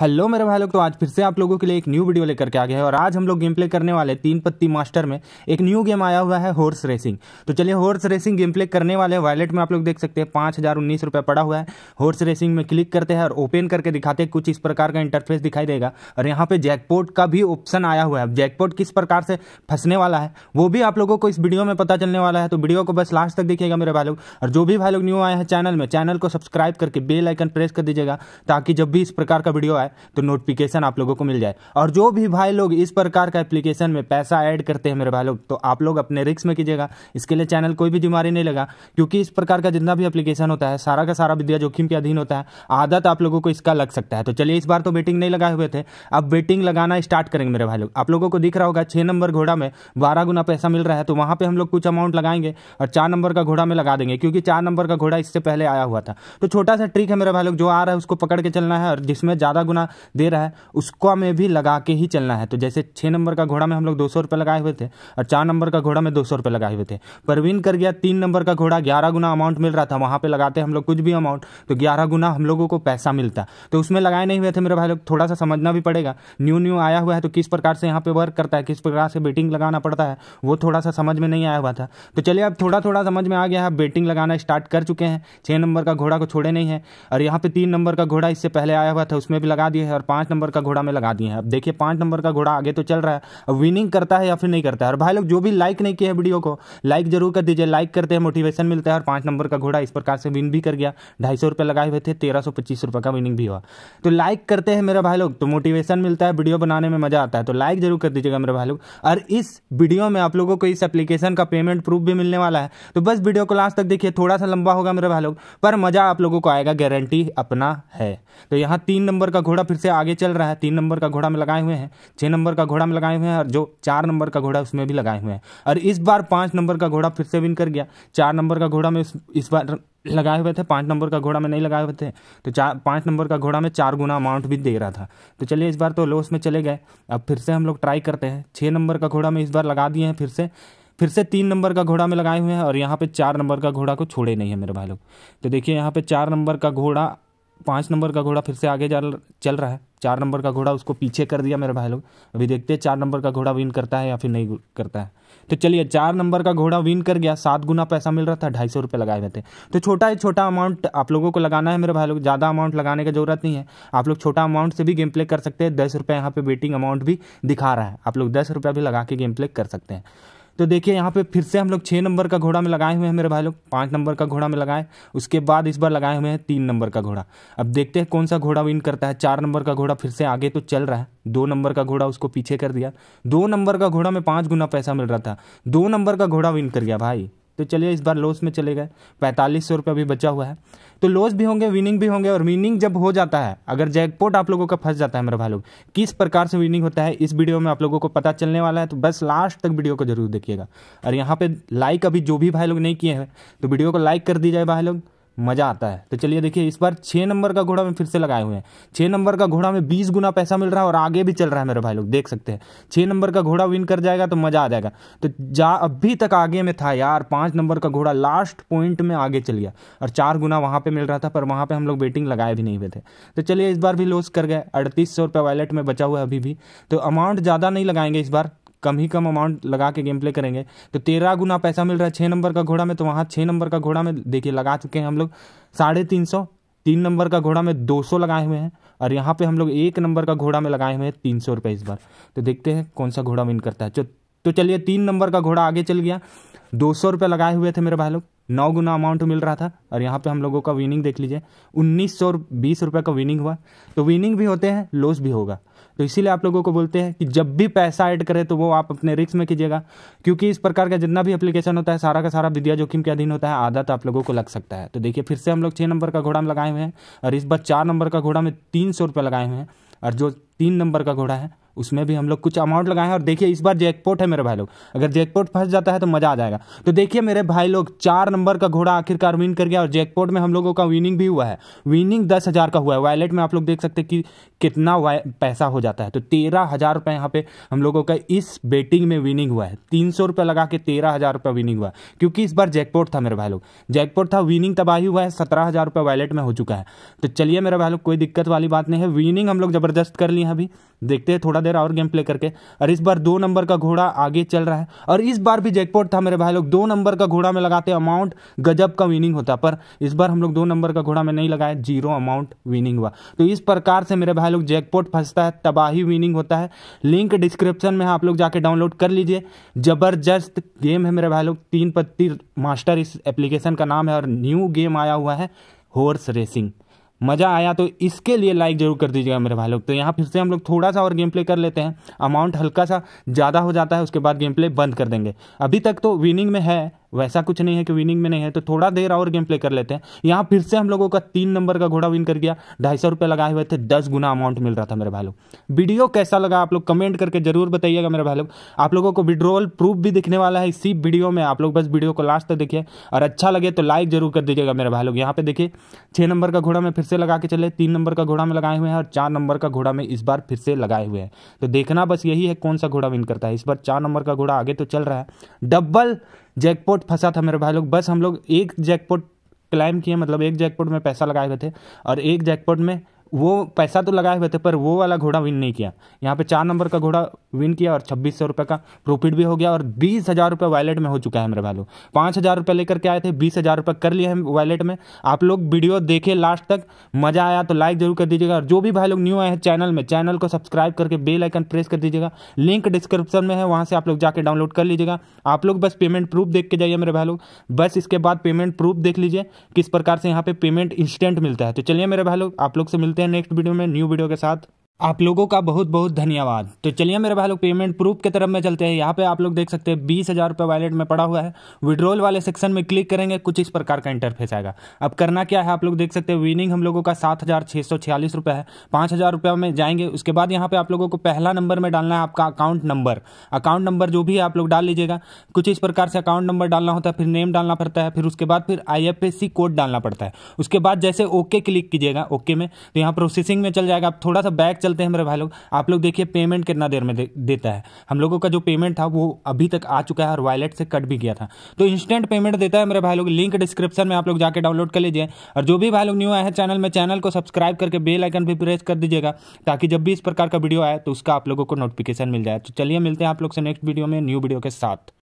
hello मेरे भाई लोग तो आज फिर से आप लोगों के लिए एक न्यू वीडियो लेकर के आ गए हैं और आज हम लोग गेम प्ले करने वाले तीन पत्ती मास्टर में एक न्यू गेम आया हुआ है हॉर्स रेसिंग तो चलिए हॉर्स रेसिंग गेम प्ले करने वाले वॉलेट में आप लोग देख सकते हैं पाँच हज़ार उन्नीस रुपये पड़ा हुआ है हॉर्स रेसिंग में क्लिक करते हैं और ओपन करके दिखाते हैं कुछ इस प्रकार का इंटरफेस दिखाई देगा और यहाँ पर जैकपोर्ट का भी ऑप्शन आया हुआ है जैकपोर्ट किस प्रकार से फंसने वाला है वो भी आप लोगों को इस वीडियो में पता चलने वाला है तो वीडियो को बस लास्ट तक देखिएगा मेरे भाई लोग और जो भी भाई लोग न्यू आए हैं चैनल में चैनल को सब्सक्राइब करके बेल आइकन प्रेस कर दीजिएगा ताकि जब भी इस प्रकार का वीडियो आए जाए तो नोटिफिकेशन आप लोगों को मिल जाए और जो भी भाई लोग इस प्रकार का एप्लीकेशन में पैसा ऐड करते हैं मेरे भाई लोग तो आप लोग अपने रिक्स में कीजिएगा इसके लिए चैनल कोई भी बीमारी नहीं लगा क्योंकि इस प्रकार का जितना भी एप्लीकेशन होता है सारा का सारा विद्या जोखिम के अधीन होता है आदत आप लोगों को इसका लग सकता है तो चलिए इस बार तो वेटिंग नहीं लगाए हुए थे अब वेटिंग लगाना स्टार्ट करेंगे मेरे भाई लोग आप लोगों को दिख रहा होगा छः नंबर घोड़ा में बारह गुना पैसा मिल रहा है तो वहाँ पर हम लोग कुछ अमाउंट लगाएंगे और चार नंबर का घोड़ा में लगा देंगे क्योंकि चार नंबर का घोड़ा इससे पहले आया हुआ था तो छोटा सा ट्रिक है मेरे भाई लोग जो आ रहा है उसको पकड़ के चलना है और जिसमें ज़्यादा गुना कितना दे रहा है उसको में भी लगा के ही चलना है तो जैसे छः नंबर का घोड़ा में हम लोग दो सौ लगाए हुए थे और चार नंबर का घोड़ा में दो सौ लगाए हुए थे परवीन कर गया तीन नंबर का घोड़ा ग्यारह गुना अमाउंट मिल रहा था वहाँ पर लगाते हम लोग कुछ भी अमाउंट तो ग्यारह गुना हम लोगों को पैसा मिलता तो उसमें लगाए नहीं हुए थे मेरे भाई लोग थोड़ा सा समझना भी पड़ेगा न्यू न्यू आया हुआ है तो किस प्रकार से यहाँ पर वर्क करता है किस प्रकार से बेटिंग लगाना पड़ता है वो थोड़ा सा समझ में नहीं आया हुआ था तो चलिए अब थोड़ा थोड़ा समझ में आ गया है बेटिंग लगाना स्टार्ट कर चुके हैं छः नंबर का घोड़ा को छोड़े नहीं है और यहाँ पे तीन नंबर का घोड़ा इससे पहले आया हुआ था उसमें भी लगा लगा दिए हैं और पांच नंबर का घोड़ा में लगा दिए हैं अब देखिए पांच नंबर का घोड़ा आगे तो चल रहा है अब विनिंग करता है या फिर नहीं करता है और भाई लोग जो भी लाइक नहीं किए वीडियो को लाइक जरूर कर दीजिए लाइक करते हैं मोटिवेशन मिलता है और पांच नंबर का घोड़ा इस प्रकार से विन भी कर गया ढाई सौ लगाए हुए थे तेरह सौ का विनिंग भी हुआ तो लाइक करते हैं मेरे भाई लोग तो मोटिवेशन मिलता है वीडियो बनाने में मज़ा आता है तो लाइक जरूर कर दीजिएगा मेरे भाई लोग और इस वीडियो में आप लोगों को इस एप्लीकेशन का पेमेंट प्रूफ भी मिलने वाला है तो बस वीडियो को लास्ट तक देखिए थोड़ा सा लंबा होगा मेरे भाई लोग पर मज़ा आप लोगों को आएगा गारंटी अपना है तो यहां तीन नंबर का घोड़ा फिर से आगे चल रहा है तीन नंबर का घोड़ा में लगाए हुए हैं छः नंबर का घोड़ा में लगाए हुए हैं और जो चार नंबर का घोड़ा उसमें भी लगाए हुए हैं और इस बार पाँच नंबर का घोड़ा फिर से विन कर गया चार नंबर का घोड़ा में इस बार लगाए हुए थे पाँच नंबर का घोड़ा में नहीं लगाए हुए थे तो चार पाँच नंबर का घोड़ा में चार गुना अमाउंट भी दे रहा था तो चलिए इस बार तो लॉस में चले गए अब फिर से हम लोग ट्राई करते हैं छः नंबर का घोड़ा में इस बार लगा दिए हैं फिर से फिर से तीन नंबर का घोड़ा में लगाए हुए हैं और यहाँ पे चार नंबर का घोड़ा को छोड़े नहीं है मेरे भाई लोग तो देखिए यहाँ पे चार नंबर का घोड़ा पाँच नंबर का घोड़ा फिर से आगे जा चल रहा है चार नंबर का घोड़ा उसको पीछे कर दिया मेरे भाई लोग अभी देखते हैं चार नंबर का घोड़ा विन करता है या फिर नहीं करता है तो चलिए चार नंबर का घोड़ा विन कर गया सात गुना पैसा मिल रहा था ढाई सौ रुपये लगाए हुए थे तो छोटा ही छोटा अमाउंट आप लोगों को लगाना है मेरे भाई लोग ज़्यादा अमाउंट लगाने की जरूरत नहीं है आप लोग छोटा अमाउंट से भी गेम प्ले कर सकते हैं दस रुपये यहाँ पर बेटिंग अमाउंट भी दिखा रहा है आप लोग दस रुपया भी लगा के गेम प्ले कर सकते हैं तो देखिए यहाँ पे फिर से हम लोग छः नंबर का घोड़ा में लगाए हुए हैं मेरे भाई लोग पाँच नंबर का घोड़ा में लगाए उसके बाद इस बार लगाए हुए हैं तीन नंबर का घोड़ा अब देखते हैं कौन सा घोड़ा विन करता है चार नंबर का घोड़ा फिर से आगे तो चल रहा है दो नंबर का घोड़ा उसको पीछे कर दिया दो नंबर का घोड़ा में पाँच गुना पैसा मिल रहा था दो नंबर का घोड़ा विन कर गया भाई तो चलिए इस बार लॉस में चले गए पैंतालीस सौ रुपये अभी बचा हुआ है तो लॉस भी होंगे विनिंग भी होंगे और विनिंग जब हो जाता है अगर जैकपोट आप लोगों का फंस जाता है मेरे भाई लोग किस प्रकार से विनिंग होता है इस वीडियो में आप लोगों को पता चलने वाला है तो बस लास्ट तक वीडियो को जरूर देखिएगा और यहाँ पर लाइक अभी जो भी भाई लोग नहीं किए हैं तो वीडियो को लाइक कर दी जाए भाई लोग मज़ा आता है तो चलिए देखिए इस बार छः नंबर का घोड़ा में फिर से लगाए हुए हैं छः नंबर का घोड़ा में बीस गुना पैसा मिल रहा है और आगे भी चल रहा है मेरे भाई लोग देख सकते हैं छः नंबर का घोड़ा विन कर जाएगा तो मज़ा आ जाएगा तो जा अभी तक आगे में था यार पाँच नंबर का घोड़ा लास्ट पॉइंट में आगे चल गया और चार गुना वहां पर मिल रहा था पर वहां पर हम लोग बेटिंग लगाए भी नहीं हुए थे तो चलिए इस बार भी लॉस कर गए अड़तीस सौ रुपये वॉलेट में बचा हुआ है अभी भी तो अमाउंट ज़्यादा नहीं लगाएंगे इस बार कम ही कम अमाउंट लगा के गेम प्ले करेंगे तो तेरह गुना पैसा मिल रहा है छः नंबर का घोड़ा में तो वहाँ छः नंबर का घोड़ा में देखिए लगा चुके हैं हम लोग साढ़े तीन सौ तीन नंबर का घोड़ा में दो सौ लगाए हुए हैं और यहाँ पे हम लोग एक नंबर का घोड़ा में लगाए हुए हैं तीन सौ रुपये इस बार तो देखते हैं कौन सा घोड़ा विन करता है तो चलिए तीन नंबर का घोड़ा आगे चल गया दो सौ रुपये लगाए हुए थे मेरे भाई लोग नौ गुना अमाउंट मिल रहा था और यहाँ पे हम लोगों का विनिंग देख लीजिए उन्नीस सौ बीस रुपये का विनिंग हुआ तो विनिंग भी होते हैं लॉस भी होगा तो इसीलिए आप लोगों को बोलते हैं कि जब भी पैसा ऐड करें तो वो आप अपने रिक्स में कीजिएगा क्योंकि इस प्रकार का जितना भी अप्लीकेशन होता है सारा का सारा विद्या जोखिम के अधीन होता है आदत तो आप लोगों को लग सकता है तो देखिए फिर से हम लोग छः नंबर का घोड़ा में लगाए हुए हैं और इस बार चार नंबर का घोड़ा में तीन सौ रुपये लगाए हुए हैं और जो तीन नंबर का घोड़ा है उसमें भी हम लोग कुछ अमाउंट लगाए हैं और देखिए इस बार जैकपोट है मेरे भाई लोग अगर जैकपोट फंस जाता है तो मजा आ जाएगा तो देखिए मेरे भाई लोग चार नंबर का घोड़ा आखिरकार विन कर गया और जैकपोट में हम लोगों का विनिंग भी हुआ है विनिंग दस हज़ार का हुआ है वॉलेट में आप लोग देख सकते हैं कि कितना पैसा हो जाता है तो तेरह हज़ार रुपये यहाँ पे हम लोगों का इस बेटिंग में विनिंग हुआ है तीन सौ रुपये लगा के तेरह हज़ार रुपये विनिंग हुआ क्योंकि इस बार जैकपोट था मेरे भाई लोग जैकपोट था विनिंग तबाही हुआ है सत्रह हज़ार रुपये वॉलेट में हो चुका है तो चलिए मेरे भाई लोग कोई दिक्कत वाली बात नहीं है विनिंग हम लोग ज़बरदस्त कर लिए अभी देखते हैं थोड़ा घोड़ा दे रहा और गेम प्ले करके और इस बार दो नंबर का घोड़ा आगे चल रहा है और इस बार भी जैकपॉट था मेरे भाई लोग दो नंबर का घोड़ा में लगाते अमाउंट गजब का विनिंग होता पर इस बार हम लोग दो नंबर का घोड़ा में नहीं लगाए जीरो अमाउंट विनिंग हुआ तो इस प्रकार से मेरे भाई लोग जैकपॉट फंसता है तबाही विनिंग होता है लिंक डिस्क्रिप्शन में आप लोग जाके डाउनलोड कर लीजिए जबरदस्त गेम है मेरे भाई लोग तीन पत्ती मास्टर इस एप्लीकेशन का नाम है और न्यू गेम आया हुआ है हॉर्स रेसिंग मज़ा आया तो इसके लिए लाइक ज़रूर कर दीजिएगा मेरे भाई लोग तो यहाँ फिर से हम लोग थोड़ा सा और गेम प्ले कर लेते हैं अमाउंट हल्का सा ज़्यादा हो जाता है उसके बाद गेम प्ले बंद कर देंगे अभी तक तो विनिंग में है वैसा कुछ नहीं है कि विनिंग में नहीं है तो थोड़ा देर और गेम प्ले कर लेते हैं यहाँ फिर से हम लोगों का तीन नंबर का घोड़ा विन कर गया ढाई सौ रुपये लगाए हुए थे दस गुना अमाउंट मिल रहा था मेरे भाई लोग वीडियो कैसा लगा आप लोग कमेंट करके जरूर बताइएगा मेरे भाई लोग आप लोगों को विड्रोवल प्रूफ भी दिखने वाला है इसी वीडियो में आप लोग बस वीडियो को लास्ट तक देखिए और अच्छा लगे तो लाइक जरूर कर दीजिएगा मेरे भाई लोग यहाँ पे देखिए छः नंबर का घोड़ा में फिर से लगा के चले तीन नंबर का घोड़ा में लगाए हुए हैं और चार नंबर का घोड़ा में इस बार फिर से लगाए हुए हैं तो देखना बस यही है कौन सा घोड़ा विन करता है इस बार चार नंबर का घोड़ा आगे तो चल रहा है डबल जैकपॉट फंसा था मेरे भाई लोग बस हम लोग एक जैकपॉट क्लाइम किए मतलब एक जैकपॉट में पैसा लगाए हुए थे और एक जैकपॉट में वो पैसा तो लगाए हुए थे पर वो वाला घोड़ा विन नहीं किया यहाँ पे चार नंबर का घोड़ा विन किया और छब्बीस सौ रुपये का प्रॉफिट भी हो गया और बीस हज़ार रुपये वैलेट में हो चुका है मेरे भाई लोग पाँच हज़ार रुपये लेकर के आए थे बीस हज़ार रुपये कर लिए हैं वैलेट में आप लोग वीडियो देखे लास्ट तक मज़ा आया तो लाइक जरूर कर दीजिएगा और जो भी भाई लोग न्यू आए हैं चैनल में चैनल को सब्सक्राइब करके बेल आइकन प्रेस कर दीजिएगा लिंक डिस्क्रिप्शन में है वहाँ से आप लोग जाकर डाउनलोड कर लीजिएगा आप लोग बस पेमेंट प्रूफ देख के जाइए मेरे भाई लोग बस इसके बाद पेमेंट प्रूफ देख लीजिए किस प्रकार से यहाँ पर पेमेंट इंस्टेंट मिलता है तो चलिए मेरे भाई लोग आप लोग से मिलते मिलते हैं नेक्स्ट वीडियो में न्यू वीडियो के साथ आप लोगों का बहुत बहुत धन्यवाद तो चलिए मेरे भाई लोग पेमेंट प्रूफ के तरफ में चलते हैं यहाँ पे आप लोग देख सकते हैं बीस हज़ार रुपये वैलेट में पड़ा हुआ है विड्रॉल वाले सेक्शन में क्लिक करेंगे कुछ इस प्रकार का इंटरफेस आएगा अब करना क्या है आप लोग देख सकते हैं विनिंग हम लोगों का सात हज़ार छः सौ छियालीस रुपये है पाँच हज़ार रुपये में जाएंगे उसके बाद यहाँ पर आप लोगों को पहला नंबर में डालना है आपका अकाउंट नंबर अकाउंट नंबर जो भी है आप लोग डाल लीजिएगा कुछ इस प्रकार से अकाउंट नंबर डालना होता है फिर नेम डालना पड़ता है फिर उसके बाद फिर आई कोड डालना पड़ता है उसके बाद जैसे ओके क्लिक कीजिएगा ओके में तो यहाँ प्रोसेसिंग में चल जाएगा आप थोड़ा सा बैक चलते हैं मेरे भाई लोग आप लोग देखिए पेमेंट कितना देर में दे, देता है हम लोगों का जो पेमेंट था वो अभी तक आ चुका है और वॉलेट से कट भी गया था तो इंस्टेंट पेमेंट देता है मेरे भाई लोग लिंक डिस्क्रिप्शन में आप लोग जाकर डाउनलोड कर लीजिए और जो भी भाई लोग न्यू आए हैं चैनल में चैनल को सब्सक्राइब करके बेल आइकन भी प्रेस कर दीजिएगा ताकि जब भी इस प्रकार का वीडियो आए तो उसका आप लोगों को नोटिफिकेशन मिल जाए तो चलिए मिलते हैं आप लोग से नेक्स्ट वीडियो में न्यू वीडियो के साथ